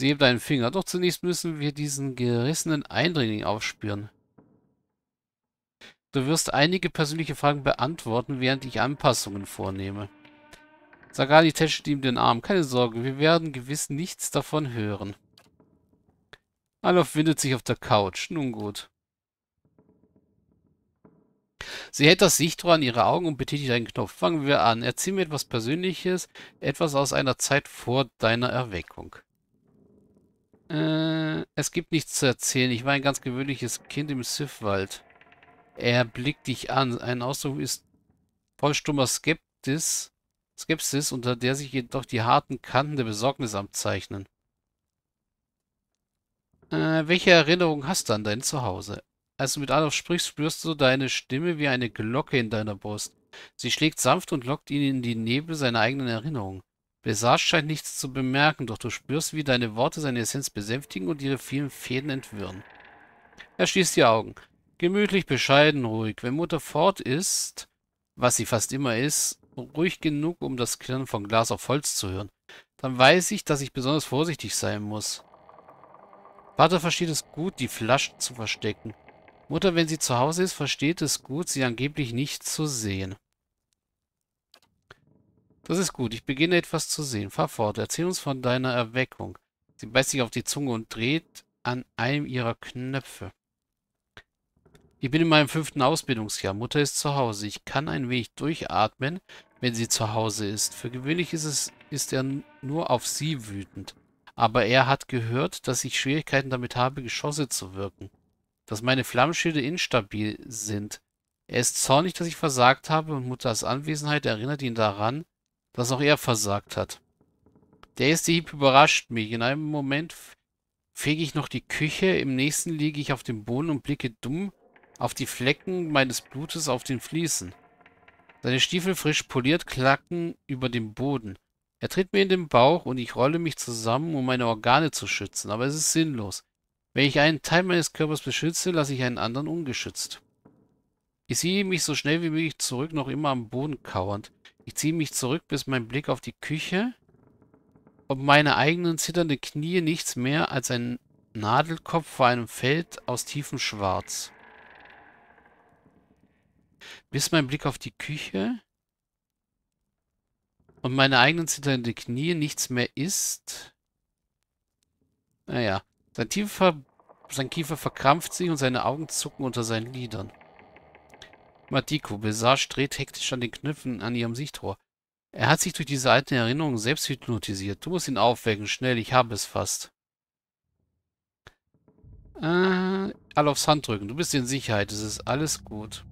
Sehe deinen Finger. Doch zunächst müssen wir diesen gerissenen Eindringling aufspüren. Du wirst einige persönliche Fragen beantworten, während ich Anpassungen vornehme. Sagali tätschelt ihm den Arm. Keine Sorge, wir werden gewiss nichts davon hören. Alof windet sich auf der Couch. Nun gut. Sie hält das Sichtrohr an ihre Augen und betätigt einen Knopf. Fangen wir an. Erzähl mir etwas Persönliches, etwas aus einer Zeit vor deiner Erweckung. Äh, es gibt nichts zu erzählen. Ich war ein ganz gewöhnliches Kind im sith Er blickt dich an. Ein Ausdruck ist voll stummer Skeptis, Skepsis, unter der sich jedoch die harten Kanten der Besorgnis abzeichnen. Äh, welche Erinnerung hast du an dein Zuhause? Als du mit Adolf sprichst, spürst du deine Stimme wie eine Glocke in deiner Brust. Sie schlägt sanft und lockt ihn in die Nebel seiner eigenen Erinnerungen. Besage scheint nichts zu bemerken, doch du spürst, wie deine Worte seine Essenz besänftigen und ihre vielen Fäden entwirren. Er schließt die Augen. Gemütlich, bescheiden, ruhig. Wenn Mutter fort ist, was sie fast immer ist, ruhig genug, um das Klirren von Glas auf Holz zu hören, dann weiß ich, dass ich besonders vorsichtig sein muss. Vater versteht es gut, die Flaschen zu verstecken. Mutter, wenn sie zu Hause ist, versteht es gut, sie angeblich nicht zu sehen. Das ist gut. Ich beginne etwas zu sehen. Fahr fort. Erzähl uns von deiner Erweckung. Sie beißt sich auf die Zunge und dreht an einem ihrer Knöpfe. Ich bin in meinem fünften Ausbildungsjahr. Mutter ist zu Hause. Ich kann ein wenig durchatmen, wenn sie zu Hause ist. Für gewöhnlich ist, es, ist er nur auf sie wütend. Aber er hat gehört, dass ich Schwierigkeiten damit habe, Geschosse zu wirken. Dass meine Flammenschilde instabil sind. Er ist zornig, dass ich versagt habe und Mutters Anwesenheit erinnert ihn daran, dass auch er versagt hat. Der erste Hieb überrascht mich. In einem Moment fege ich noch die Küche, im nächsten liege ich auf dem Boden und blicke dumm auf die Flecken meines Blutes auf den Fliesen. Seine Stiefel frisch poliert klacken über dem Boden. Er tritt mir in den Bauch und ich rolle mich zusammen, um meine Organe zu schützen, aber es ist sinnlos. Wenn ich einen Teil meines Körpers beschütze, lasse ich einen anderen ungeschützt. Ich sehe mich so schnell wie möglich zurück, noch immer am Boden kauernd. Ich ziehe mich zurück, bis mein Blick auf die Küche und meine eigenen zitternden Knie nichts mehr als ein Nadelkopf vor einem Feld aus tiefem Schwarz. Bis mein Blick auf die Küche und meine eigenen zitternden Knie nichts mehr ist. Naja, sein, tiefer, sein Kiefer verkrampft sich und seine Augen zucken unter seinen Lidern. Matiko Besage dreht hektisch an den Knöpfen an ihrem Sichtrohr. Er hat sich durch diese alten Erinnerungen selbst hypnotisiert. Du musst ihn aufwecken. Schnell, ich habe es fast. Äh, alle aufs Hand drücken. Du bist in Sicherheit. Es ist alles gut.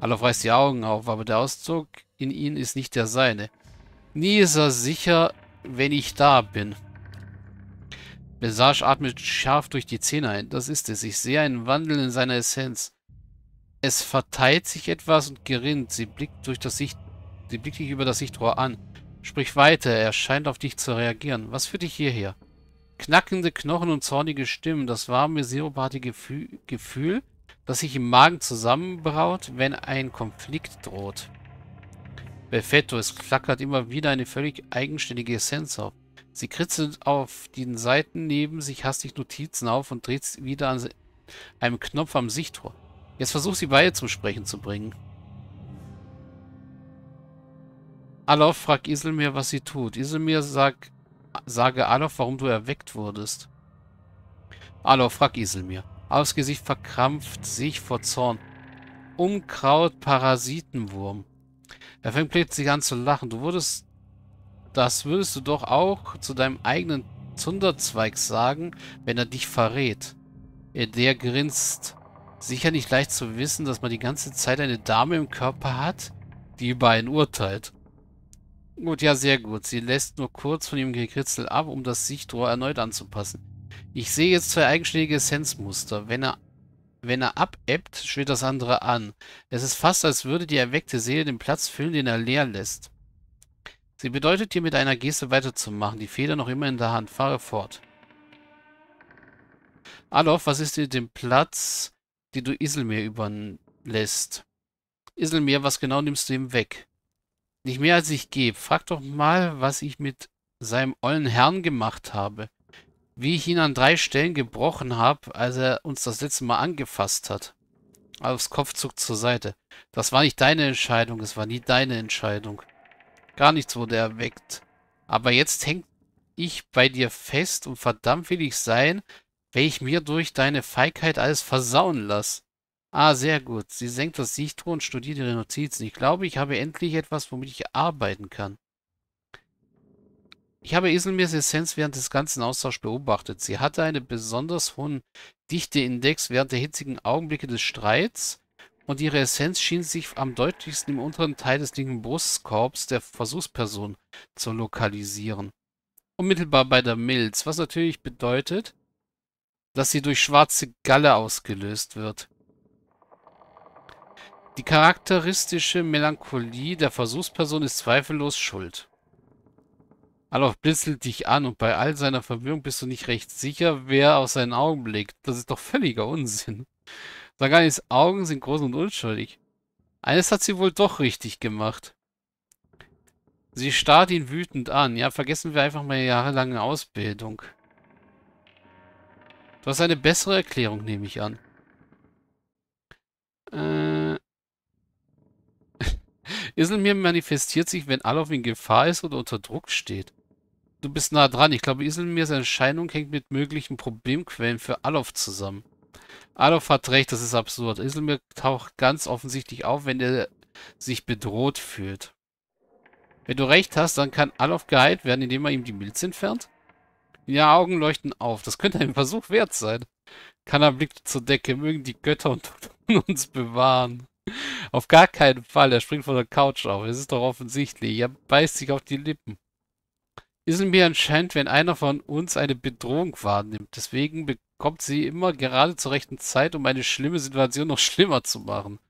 Alof reißt die Augen auf, aber der Auszug in ihnen ist nicht der seine. Nie ist er sicher, wenn ich da bin. Besage atmet scharf durch die Zähne ein. Das ist es. Ich sehe einen Wandel in seiner Essenz. Es verteilt sich etwas und gerinnt. Sie blickt durch das Sicht. Sie blickt dich über das Sichtrohr an. Sprich weiter, er scheint auf dich zu reagieren. Was führt dich hierher? Knackende Knochen und zornige Stimmen, das warme, sirupartige Gefühl, das sich im Magen zusammenbraut, wenn ein Konflikt droht. Belfetto, es flackert immer wieder eine völlig eigenständige Essenz auf. Sie kritzelt auf den Seiten neben sich hastig Notizen auf und dreht wieder an einem Knopf am Sichtrohr. Jetzt versuch sie beide zum Sprechen zu bringen. Alof fragt Iselmir, was sie tut. Iselmir sag, sage Alof, warum du erweckt wurdest. Alof fragt Iselmir. Aufs Gesicht verkrampft sich vor Zorn. Unkraut Parasitenwurm. Er fängt plötzlich an zu lachen. Du wurdest. das würdest du doch auch zu deinem eigenen Zunderzweig sagen, wenn er dich verrät. der grinst sicher nicht leicht zu wissen, dass man die ganze Zeit eine Dame im Körper hat, die über einen urteilt. Gut, ja, sehr gut. Sie lässt nur kurz von ihrem Gekritzel ab, um das Sichtrohr erneut anzupassen. Ich sehe jetzt zwei eigenständige Essenzmuster. Wenn er, wenn er abebbt, schwillt das andere an. Es ist fast, als würde die erweckte Seele den Platz füllen, den er leer lässt. Sie bedeutet dir mit einer Geste weiterzumachen, die Feder noch immer in der Hand. Fahre fort. Adolf, was ist dir dem Platz die du Iselmeer überlässt. Iselmeer, was genau nimmst du ihm weg? Nicht mehr als ich gebe. Frag doch mal, was ich mit seinem ollen Herrn gemacht habe. Wie ich ihn an drei Stellen gebrochen habe, als er uns das letzte Mal angefasst hat. Aufs Kopfzug zur Seite. Das war nicht deine Entscheidung, es war nie deine Entscheidung. Gar nichts wurde erweckt. Aber jetzt hängt ich bei dir fest und verdammt will ich sein, wenn ich mir durch deine Feigheit alles versauen lass. Ah, sehr gut. Sie senkt das Sichtroh und studiert ihre Notizen. Ich glaube, ich habe endlich etwas, womit ich arbeiten kann. Ich habe Iselmirs Essenz während des ganzen Austauschs beobachtet. Sie hatte einen besonders hohen Dichteindex während der hitzigen Augenblicke des Streits und ihre Essenz schien sich am deutlichsten im unteren Teil des linken Brustkorbs der Versuchsperson zu lokalisieren. Unmittelbar bei der Milz, was natürlich bedeutet, dass sie durch schwarze Galle ausgelöst wird. Die charakteristische Melancholie der Versuchsperson ist zweifellos schuld. Alof blitzelt dich an und bei all seiner Verwirrung bist du nicht recht sicher, wer aus seinen Augen blickt. Das ist doch völliger Unsinn. Saganis Augen sind groß und unschuldig. Eines hat sie wohl doch richtig gemacht. Sie starrt ihn wütend an. Ja, vergessen wir einfach mal jahrelange Ausbildung. Du hast eine bessere Erklärung, nehme ich an. Äh. Iselmir manifestiert sich, wenn Alof in Gefahr ist oder unter Druck steht. Du bist nah dran. Ich glaube, Iselmirs Erscheinung hängt mit möglichen Problemquellen für Alof zusammen. Alof hat recht, das ist absurd. Iselmir taucht ganz offensichtlich auf, wenn er sich bedroht fühlt. Wenn du recht hast, dann kann Alof geheilt werden, indem er ihm die Milz entfernt? Ja, Augen leuchten auf. Das könnte ein Versuch wert sein. Kanna blickt zur Decke. Mögen die Götter und, uns bewahren. Auf gar keinen Fall. Er springt von der Couch auf. Es ist doch offensichtlich. Er beißt sich auf die Lippen. mir anscheinend, wenn einer von uns eine Bedrohung wahrnimmt. Deswegen bekommt sie immer gerade zur rechten Zeit, um eine schlimme Situation noch schlimmer zu machen.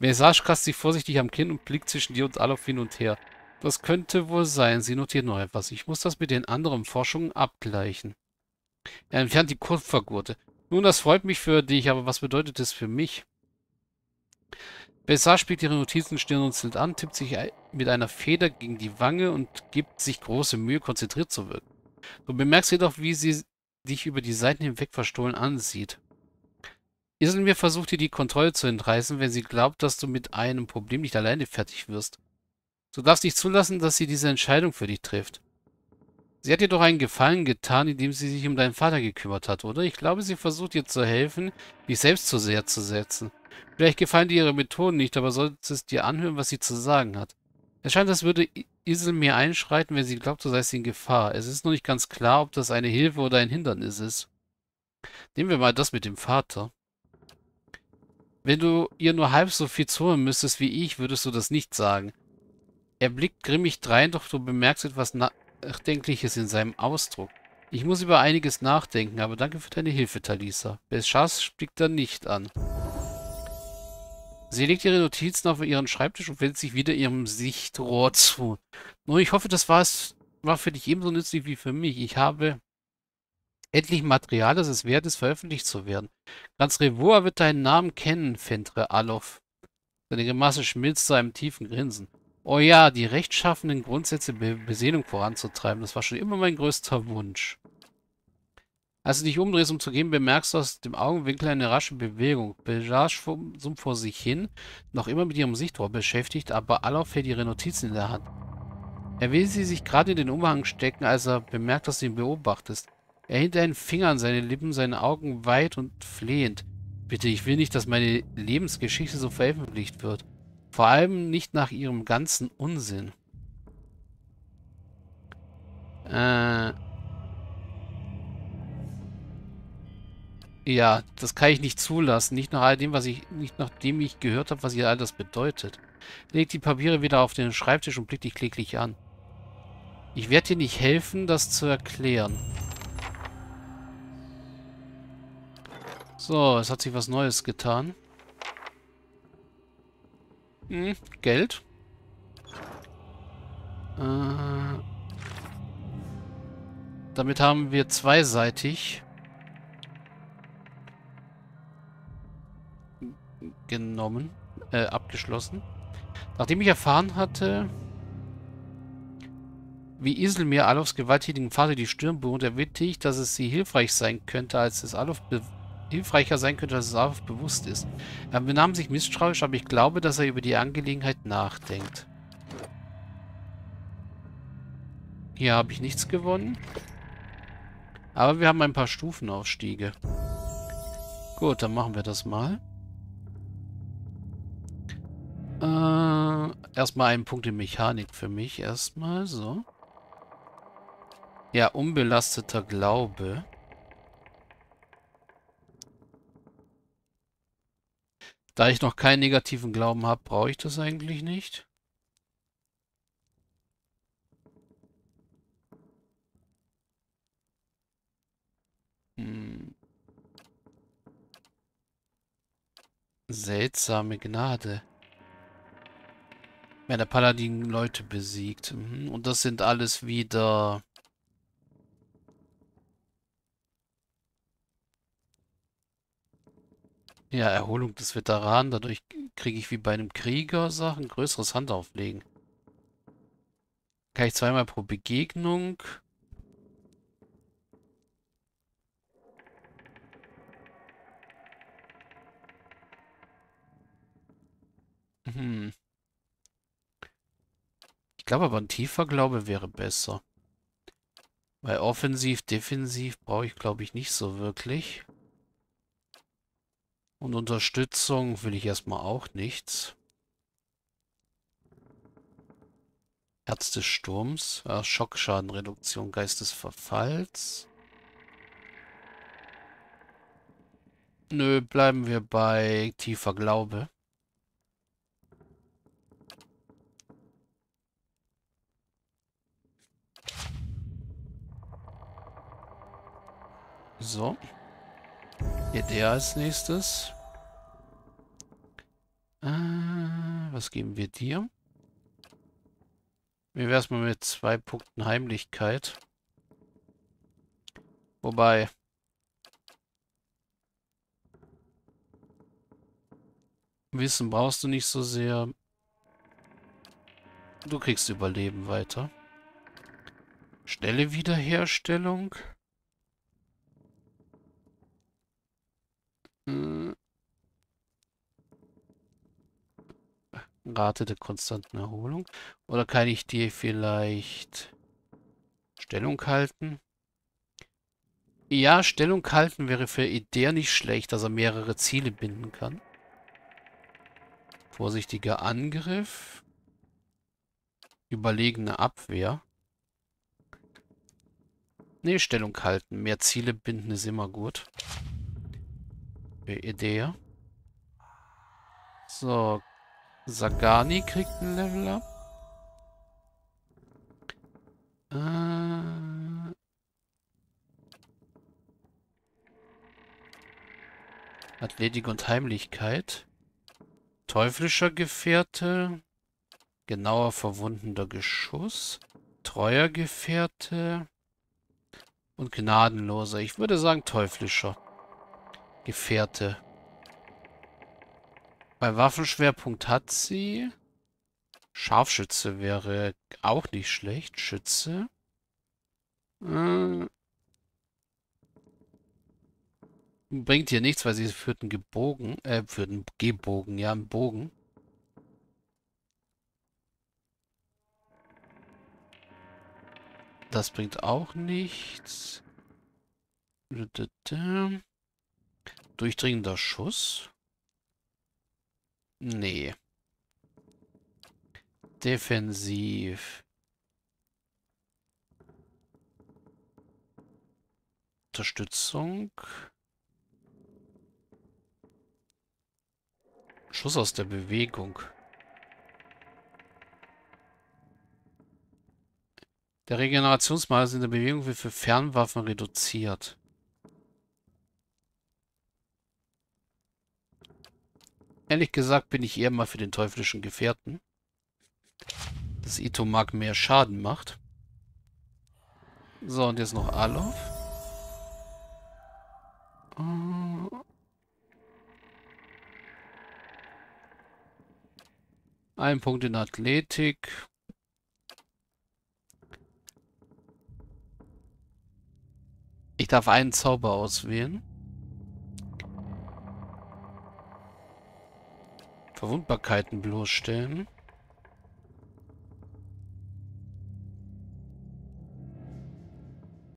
Message kratzt sich vorsichtig am Kinn und blickt zwischen dir und Alof hin und her. Das könnte wohl sein. Sie notiert noch etwas. Ich muss das mit den anderen Forschungen abgleichen. Er entfernt die Kupfergurte. Nun, das freut mich für dich, aber was bedeutet das für mich? Bessar spielt ihre Notizen stirnrunzelnd an, tippt sich mit einer Feder gegen die Wange und gibt sich große Mühe, konzentriert zu wirken. Du bemerkst jedoch, wie sie dich über die Seiten hinweg verstohlen ansieht. Iselmir versucht dir die Kontrolle zu entreißen, wenn sie glaubt, dass du mit einem Problem nicht alleine fertig wirst. Du darfst nicht zulassen, dass sie diese Entscheidung für dich trifft. Sie hat dir doch einen Gefallen getan, indem sie sich um deinen Vater gekümmert hat, oder? Ich glaube, sie versucht dir zu helfen, dich selbst zu sehr zu setzen. Vielleicht gefallen dir ihre Methoden nicht, aber solltest dir anhören, was sie zu sagen hat. Es scheint, als würde Isel mir einschreiten, wenn sie glaubt, du seist in Gefahr. Es ist noch nicht ganz klar, ob das eine Hilfe oder ein Hindernis ist. Nehmen wir mal das mit dem Vater. Wenn du ihr nur halb so viel zuhören müsstest wie ich, würdest du das nicht sagen. Er blickt grimmig drein, doch du bemerkst etwas Nachdenkliches in seinem Ausdruck. Ich muss über einiges nachdenken, aber danke für deine Hilfe, Talisa. Beshas blickt er nicht an. Sie legt ihre Notizen auf ihren Schreibtisch und wendet sich wieder ihrem Sichtrohr zu. Nun, ich hoffe, das war, es, war für dich ebenso nützlich wie für mich. Ich habe endlich Material, das es wert ist, veröffentlicht zu werden. Ganz Revoa wird deinen Namen kennen, Fentre Alof. Seine Gemasse schmilzt zu einem tiefen Grinsen. Oh ja, die rechtschaffenden Grundsätze der Besinnung voranzutreiben. Das war schon immer mein größter Wunsch. Als du dich umdrehst, um zu gehen, bemerkst du aus dem Augenwinkel eine rasche Bewegung. Bellage summt vor sich hin, noch immer mit ihrem Sichtrohr beschäftigt, aber Alof hält ihre Notizen in der Hand. Er will sie sich gerade in den Umhang stecken, als er bemerkt, dass du ihn beobachtest. Er hält einen Finger an seine Lippen, seine Augen weit und flehend. Bitte, ich will nicht, dass meine Lebensgeschichte so veröffentlicht wird. Vor allem nicht nach ihrem ganzen Unsinn. Äh ja, das kann ich nicht zulassen. Nicht nach all dem, was ich, nicht nachdem ich gehört habe, was ihr all das bedeutet. Legt die Papiere wieder auf den Schreibtisch und blickt dich kläglich an. Ich werde dir nicht helfen, das zu erklären. So, es hat sich was Neues getan. Hm, Geld. Äh, damit haben wir zweiseitig. Genommen. Äh, abgeschlossen. Nachdem ich erfahren hatte, wie Isel mir Alofs gewalttätigen Vater die Stirn beruht, erwitterte ich, dass es sie hilfreich sein könnte, als es Alof hilfreicher sein könnte, als es Arthur bewusst ist. Er ähm, benahm sich misstrauisch, aber ich glaube, dass er über die Angelegenheit nachdenkt. Hier habe ich nichts gewonnen. Aber wir haben ein paar Stufenaufstiege. Gut, dann machen wir das mal. Äh, erstmal einen Punkt in Mechanik für mich. Erstmal so. Ja, unbelasteter Glaube. Da ich noch keinen negativen Glauben habe, brauche ich das eigentlich nicht. Hm. Seltsame Gnade. Wenn der Paladin Leute besiegt. Mhm. Und das sind alles wieder Ja, Erholung des Veteranen. Dadurch kriege ich wie bei einem Krieger Sachen. Größeres Handauflegen. Kann ich zweimal pro Begegnung. Hm. Ich glaube aber ein tiefer Glaube wäre besser. Weil offensiv, defensiv brauche ich glaube ich nicht so wirklich. Und Unterstützung will ich erstmal auch nichts. Herz des Sturms, äh, Schockschadenreduktion, Geist des Verfalls. Nö, bleiben wir bei tiefer Glaube. So. Hier der als nächstes. Äh, was geben wir dir? Mir es mal mit zwei Punkten Heimlichkeit. Wobei. Wissen brauchst du nicht so sehr. Du kriegst Überleben weiter. Schnelle Wiederherstellung. Hm. Rate der konstanten Erholung. Oder kann ich dir vielleicht Stellung halten? Ja, Stellung halten wäre für Idee nicht schlecht, dass er mehrere Ziele binden kann. Vorsichtiger Angriff. Überlegene Abwehr. Ne, Stellung halten. Mehr Ziele binden ist immer gut. Äh, Idee. So. Sagani kriegt ein Level up. Äh. Athletik und Heimlichkeit. Teuflischer Gefährte. Genauer verwundender Geschuss. Treuer Gefährte. Und gnadenloser. Ich würde sagen teuflischer. Gefährte. Bei Waffenschwerpunkt hat sie. Scharfschütze wäre auch nicht schlecht. Schütze. Äh. Bringt hier nichts, weil sie führt einen Gebogen. Äh, führt einen Gebogen, ja, einen Bogen. Das bringt auch nichts. Da, da, da. Durchdringender Schuss? Nee. Defensiv. Unterstützung. Schuss aus der Bewegung. Der Regenerationsmaß in der Bewegung wird für Fernwaffen reduziert. Ehrlich gesagt bin ich eher mal für den teuflischen Gefährten. Dass Itomag mehr Schaden macht. So, und jetzt noch Alof. Äh. Ein Punkt in Athletik. Ich darf einen Zauber auswählen. Verwundbarkeiten bloßstellen.